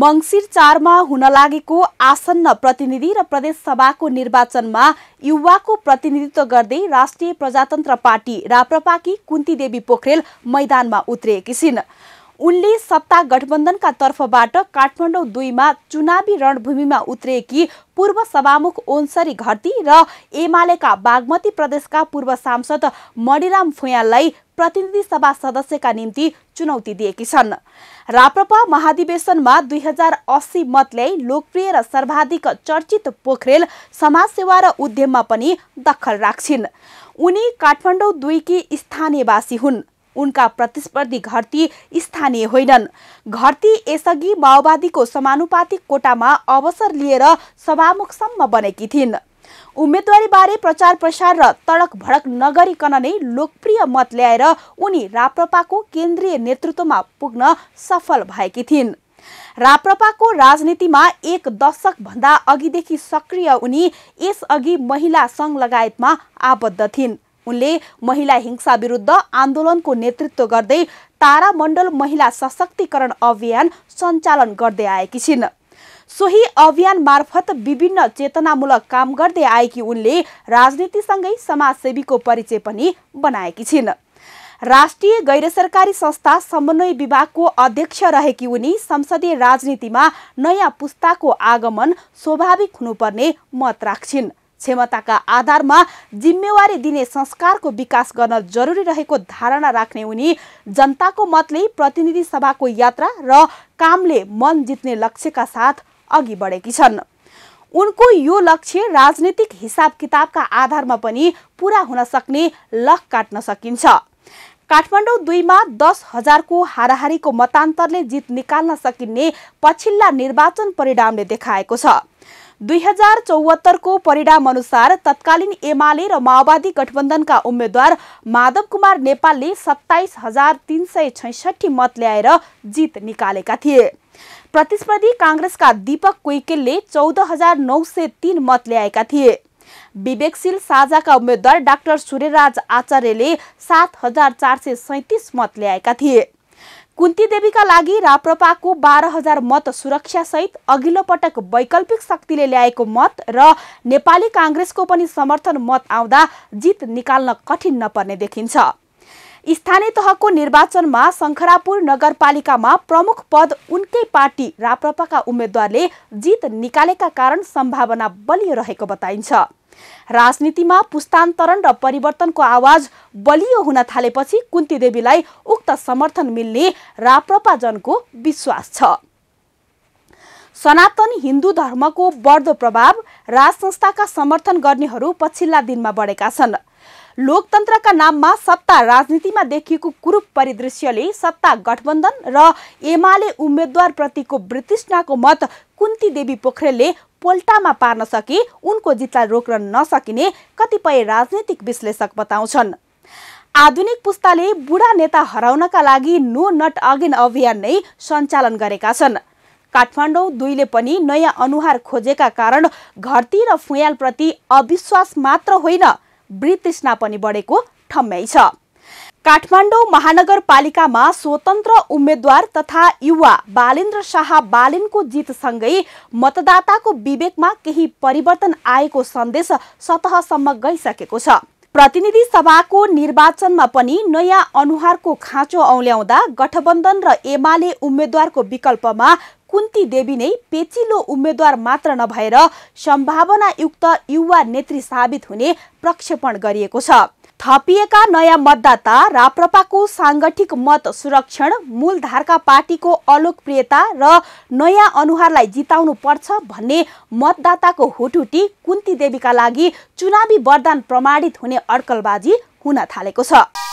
मङ्सिर चारमा हुन लागेको आसन्न प्रतिनिधि र प्रदेशसभाको निर्वाचनमा युवाको प्रतिनिधित्व गर्दै राष्ट्रिय प्रजातन्त्र पार्टी राप्रपाकी कुन्तीदेवी पोखरेल मैदानमा उत्रिएकी छिन् उनले सत्ता गठबन्धनका तर्फबाट काठमाडौँ दुईमा चुनावी रणभूमिमा उत्रिएकी पूर्व सभामुख ओन्सरी घरती र एमालेका बागमती प्रदेशका पूर्व सांसद मणिराम फुयाललाई प्रतिनिधि सभा सदस्यका निम्ति चुनौती दिएकी छन् राप्रपा महाधिवेशनमा दुई हजार अस्सी मतले लोकप्रिय र सर्वाधिक चर्चित पोखरेल समाजसेवा र उद्यममा पनि दखल राख्छिन् उनी काठमाडौँ दुईकी स्थानीयवासी हुन् उनका प्रतिस्पर्धी घरती स्थानीय होइनन् घरती यसअघि माओवादीको समानुपातिक कोटामा अवसर लिएर सभामुखसम्म बनेकी थिइन् उम्मेदवारीबारे प्रचार प्रसार र तडक भडक नगरिकन नै लोकप्रिय मत ल्याएर उनी राप्रपाको केन्द्रीय नेतृत्वमा पुग्न सफल भएकी थिइन् राप्रपाको राजनीतिमा एक दशकभन्दा अघिदेखि सक्रिय उनी यसअघि महिला सङ्घ लगायतमा आबद्ध थिइन् उनले महिला हिंसा विरुद्ध आन्दोलनको नेतृत्व गर्दै तारामण्डल महिला सशक्तिकरण अभियान सञ्चालन गर्दै आएकी छिन् सोही अभियान मार्फत विभिन्न चेतनामूलक काम गर्दै आएकी उनले राजनीतिसँगै समाजसेवीको परिचय पनि बनाएकी छिन् राष्ट्रिय गैर सरकारी संस्था समन्वय विभागको अध्यक्ष रहेकी उनी संसदीय राजनीतिमा नयाँ पुस्ताको आगमन स्वाभाविक हुनुपर्ने मत राख्छिन् क्षमताका आधारमा जिम्मेवारी दिने संस्कारको विकास गर्न जरुरी रहेको धारणा राख्ने उनी जनताको मतले प्रतिनिधि सभाको यात्रा र कामले मन जित्ने लक्ष्यका साथ अघि बढेकी छन् उनको यो लक्ष्य राजनीतिक हिसाब किताबका आधारमा पनि पुरा हुन सक्ने लख काट्न सकिन्छ काठमाडौँ दुईमा दस हजारको हाराहारीको मतान्तरले जित निकाल्न सकिने पछिल्ला निर्वाचन परिणामले देखाएको छ दुई हजार चौहत्तरको परिणाम अनुसार तत्कालीन एमाले र माओवादी गठबन्धनका उम्मेद्वार माधव कुमार नेपालले सत्ताइस हजार तिन सय छैसठी मत ल्याएर जित निकालेका थिए प्रतिस्पर्धी काङ्ग्रेसका दीपक कोइकेलले चौध हजार नौ सय तिन मत ल्याएका थिए विवेकशील साझाका उम्मेद्वार डाक्टर सूर्यराज आचार्यले सात हजार चार सय सैतिस मत ल्याएका थिए कुन्ती देवीका लागि राप्रपाको बाह्र हजार मत सुरक्षासहित अघिल्लो पटक वैकल्पिक शक्तिले ल्याएको मत र नेपाली काङ्ग्रेसको पनि समर्थन मत आउँदा जित निकाल्न कठिन नपर्ने देखिन्छ स्थानीय तहको निर्वाचनमा शङ्खरापुर नगरपालिकामा प्रमुख पद उनकै पार्टी राप्रपाका उम्मेद्वारले जित निकालेका कारण सम्भावना बलियो रहेको बताइन्छ राजनीतिमा पुस्तान्तरण र परिवर्तनको आवाज बलियो हुन थालेपछि कुन्ती देवीलाई उक्त समर्थन मिल्ने राप्रपाजनको विश्वास छ सनातन हिन्दू धर्मको बढ्दो प्रभाव राज संस्थाका समर्थन गर्नेहरू पछिल्ला दिनमा बढेका छन् लोकतन्त्रका नाममा सत्ता राजनीतिमा देखिएको कुरूप परिदृश्यले सत्ता गठबन्धन र एमाले उम्मेद्वारप्रतिको ब्रिटिसनाको मत कुन्ती देवी पोखरेलले पोल्टामा पार्न सके उनको जितलाई रोक्न नसकिने कतिपय राजनीतिक विश्लेषक बताउँछन् आधुनिक पुस्ताले बुढा नेता हराउनका लागि नो नट अगेन अभियान नै सञ्चालन गरेका छन् काठमाडौँ दुईले पनि नयाँ अनुहार खोजेका कारण घरती र फुयालप्रति अविश्वास मात्र होइन वृतृष्णा पनि बढेको ठम्मै छ काठमाडौँ महानगरपालिकामा स्वतन्त्र उम्मेद्वार तथा युवा बालेन्द्र शाह बालेनको जितसँगै मतदाताको विवेकमा केही परिवर्तन आएको सन्देश सतहसम्म गइसकेको छ प्रतिनिधि सभाको निर्वाचनमा पनि नयाँ अनुहारको खाँचो औल्याउँदा गठबन्धन र एमाले उम्मेद्वारको विकल्पमा कुन्ती देवी नै पेचिलो उम्मेद्वार मात्र नभएर सम्भावनायुक्त युवा नेत्री साबित हुने प्रक्षेपण गरिएको छ थपिएका नयाँ मतदाता राप्रपाको साङ्गठिक मत सुरक्षण मूलधारका पार्टीको अलोकप्रियता र नयाँ अनुहारलाई जिताउनु पर्छ भन्ने मतदाताको हुटुटी कुन्ती देवीका लागि चुनावी वरदान प्रमाणित हुने अड्कलबाजी हुन थालेको छ